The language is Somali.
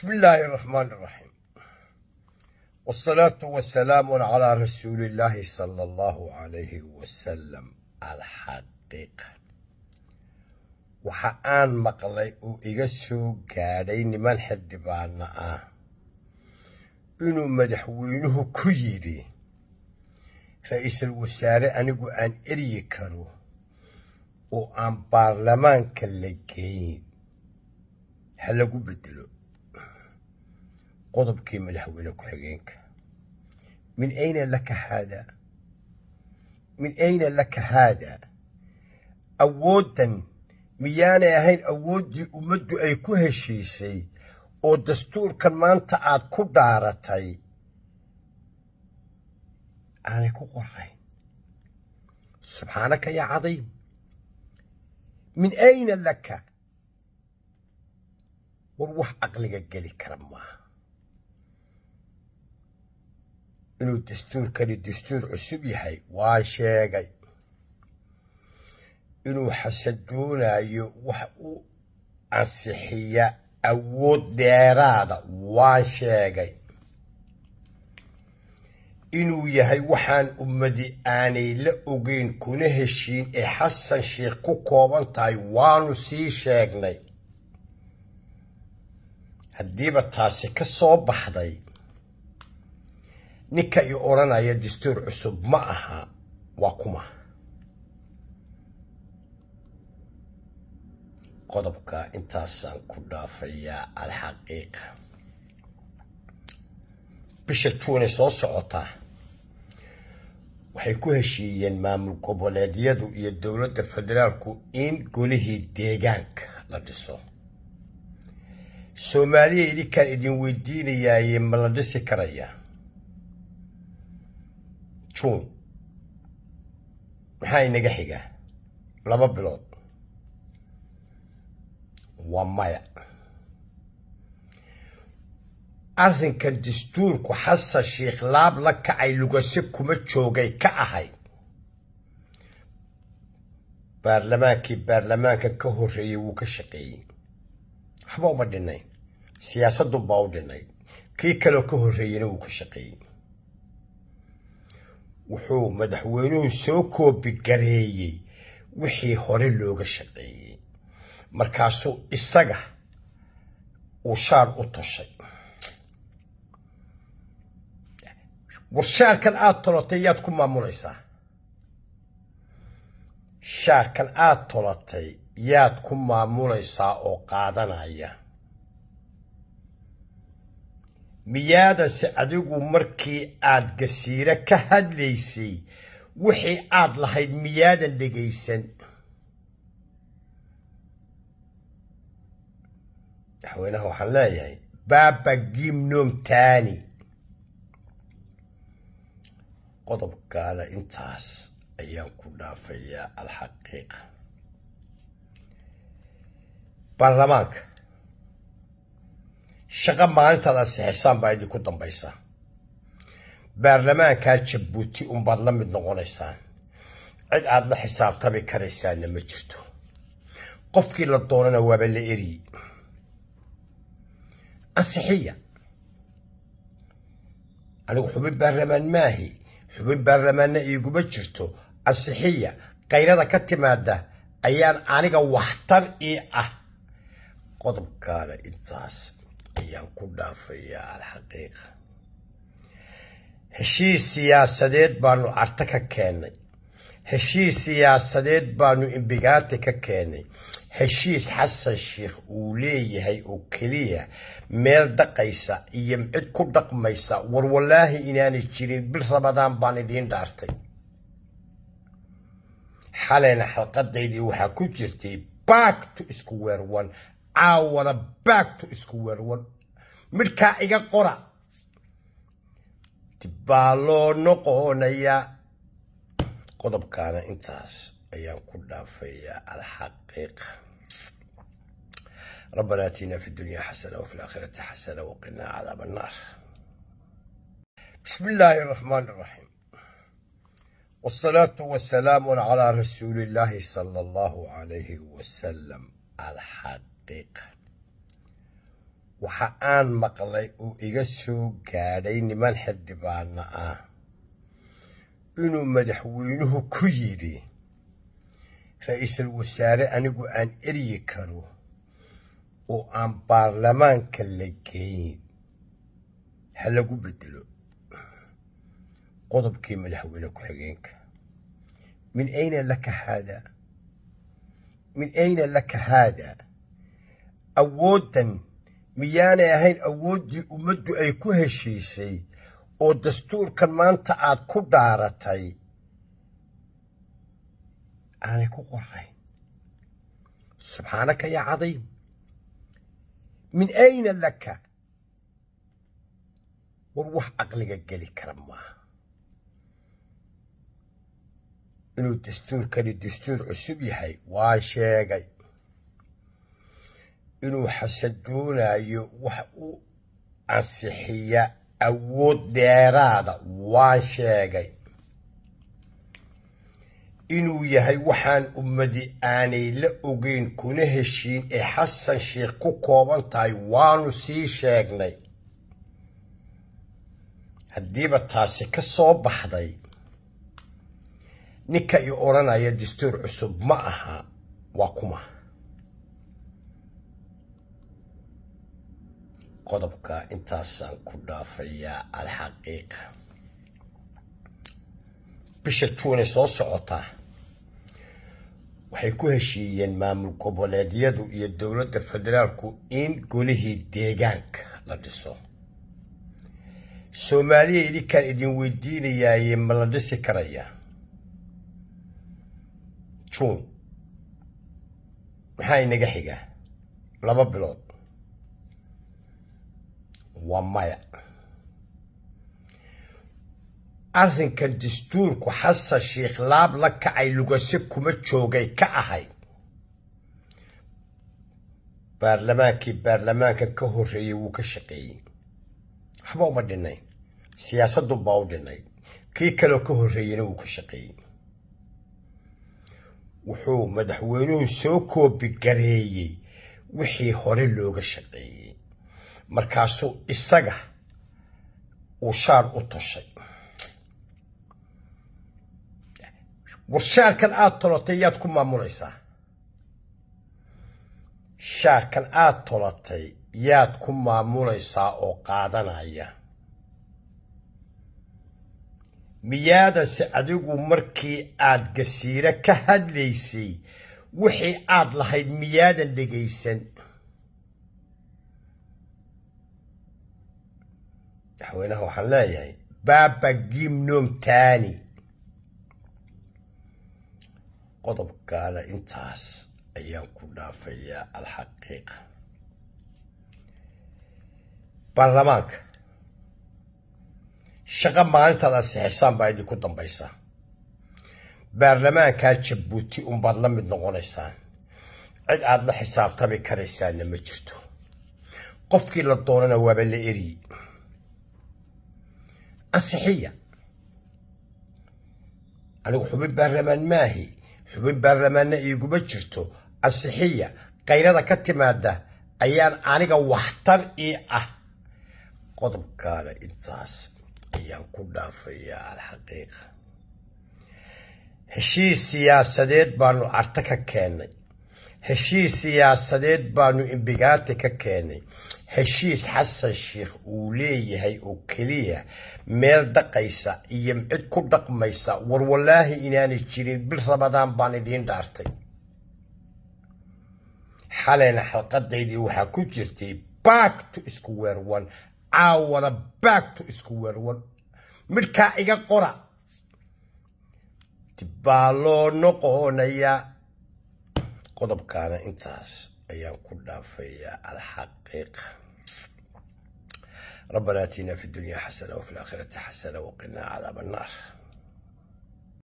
بسم الله الرحمن الرحيم والصلاة والسلام على رسول الله صلى الله عليه وسلم الحقيقة waxa aan maqlay uu iga soo gaadhay niman xildhibaana ah inuu madaxweynuhu ku yidhi ra-iisul wasaare anigu aan eryi karo oo aan baarlamaanka la geyn ha lagu bedelo qodobkii madaxweyne ku-xigeenka min ayna laka haada min ayna laka haada awooddan miyaanay ahayn awooddii ummaddu ay ku heshiisay oo dastuurkan maanta aad ku dhaaratay aanay ku qorayn subxaanaka yaa cadiim min ayna laka war wax caqliga geli kara maaha inuu dastuurkani dastuur cusub yahay waa sheegay inuu xasan doonayo wax u ansixiya awood dheeraada waa sheegay inuu yahay waxaan ummadi aanay la ogeyn kuna heshiin ee xasan sheekh ku kooban tahay waanu sii sheegnay haddiiba taasi ka soo baxday ninka i odhanaya dastuur cusub ma aha waa kuma qodobka intaasaan ku dhaafayaa alxaqiiqa bisha juune soo socota waxay ku heshiiyeen maamul goboleedyadu iyo dowladda federaalku in golihii deegaanka la dhiso soomaaliya idinkaan idin weydiinayaaye ma la dhisi karayaa juun maxaa inaga xigaa laba bilood waa maya arrinka dastuurku xasan sheikh laab la kacay lugase kuma joogay ka ahayd baarlamaankii baarlamaanka ka horreeyey wuu ka shaqeeyey waxba uma dhinayn baa u dhinayd kii kaloo ka horreeyeyna wuu ka shaqeeyey wuxuu madaxweynuhu soo koobagareeyey wixii hore looga shaqeeyey markaasuu isaga uu shaar u toshay war shaarkan tolatay yaad ku maamulaysaa shaarkan aada tolatay yaad ku maamulaysaa oo qaadanaya miyaadase adigu markii aad gasiiro ka hadlaysay wixii aad lahayd miyaadan dhegaysan madaxweynaha waxaan leeyahay baba gimnom tani qodobkaana intaas ayaan ku dhaafayaa alxaqiiqa baarlamaanka shaqo maalintaadaasi xisaan baa idinku dambaysa baarlamaankaa jabuuti unbaad la mid noqonaysaan cid aad la xisaabtami karaysaana ma jirto qofkii la doonana waaba la eryi ansixiya anigu xubin baarlamaan maahi xubin baarlamaanna iiguma jirto ansixiya kayrada ka timaada ayaan aniga waxtar ii ah qodobkaana intaas ayaan ku dhaafayaa alxaqiiqa heshiis siyaasadeed baanu carte ka keennay heshiis siyaasadeed baanu imbigaati ka keennay heshiis xasan sheikh uu leeyahay oo keliya meel dhaqaysa iyo cid ku dhaqmaysa war inaanay jirin bil rabadaan baan idiin dhaartay xalayna xalqadaydii waxaa ku jirtay back to square one caawada baagto isku werwan midhkaa iga qora dib baa loo noqonayaa qodobkaana intaas ayaan ku dhaafayaa alxaqiiqa ربنا اتنا في الدنيا حسنه وفي الاخره حسنه وقنا عذاب النار بسم الله الرحمن الرحيم والصلاه والسلام على رسول الله صلى الله عليه وسلم الحق daqiiqa waxa aan maqlay uu iga soo gaadhay niman xildhibaano ah inuu madaxweynuhu ku yidhi ra-iisul wasaare anigu aan eryi karo oo aan baarlamaanka la geyn ha lagu bedelo qodobkii madaxweyne ku-xigeenka min ayna laka haada min ayna laka haada awooddan miyaanay ahayn awooddii ummaddu ay ku heshiisay oo dastuurkan maanta aad ku dhaaratay aanay ku qorayn subxaanaka yaa cadiim min ayna laka war wax caqliga geli kara maaha inuu dastuurkani dastuur cusub yahay waa sheegay inuu xasadoonayo wax u ansixiya awood dheeraada waa sheegay inuu yahay waxaan ummadi aanay la ogeyn kuna heshiin ee xasan sheekh ku kooban tahay waanu sii sheegnay haddiiba taasi ka soo baxday ninka i odhanaya dastuur cusub ma aha waa kuma qodobka intaasaan ku dhaafayaa alxaqiiqa bisha juune soo socota waxay ku heshiiyeen maamul goboleedyadu iyo dowladda federaalku in golihii deegaanka la dhiso soomaaliya idinkaan idin weydiinayaaye ma la dhisi karaya juun maxaa inaga xigaa laba bilood waa maya arrinka dastuurku xasan sheikh laab la kacay lugase kuma joogay ka ahay baarlamaankii baarlamaanka ka horreeyey wuu ka shaqeeyey waxba uma dhinayn siyaasaddu baa u dhinayd kii kaleo ka horreeyena wuu ka shaqeeyey wuxuu madaxweynuhu soo koobi gareeyey wixii hore looga shaqeeyey markaasuu isaga uu shaar u toshay warshaarkan shaarkan aad tolotay yaad ku maamulaysaa shaarkan aad tolatay yaad ku maamulaysaa oo qaadanaya miyaadanse adigu markii aad gasiiro ka hadlaysay wixii aad lahayd miyaadan dhegaysan madaxweynaha waxaan leeyahay baba gimnom tani qodobkaana intaas ayaan ku dhaafayaa alxaqiiqa baarlamaanka shaqo maalintaad ansixisaan baa idinku dambaysaa baarlamaankaa jabuuti unbaad la mid noqonaysaan cid aad la xisaabtami karaysaana ma jirto qofkii la doonana waaba la eryi asixiya anigu xubin baarlamaan maahi xubin baarlamaanna iiguma jirto asixiya kayrada ka timaada ayaan aniga waxtar ii ah qodobkaana intaas ayaan ku dhaafayaa alxaqiiqa heshiis siyaasadeed baanu carte ka keennay heshiis siyaasadeed baanu imbigaati ka keennay heshiis xasan sheikh uu leeyahay oo keliya meel dhaqaysa iyo cid ku dhaqmaysa war inaanay jirin bil ramadaan baan idiin dhaartay xalena xalqadaydii waxaa ku jirtay back to square one caawana back to square one midhkaa iga qora baa loo noqonayaa qodobkaana intaas ayaan ku dhaafayaa alxaqiiqa ربنا اتنا في الدنيا حسنه وفي الاخره حسنه وقنا عذاب النار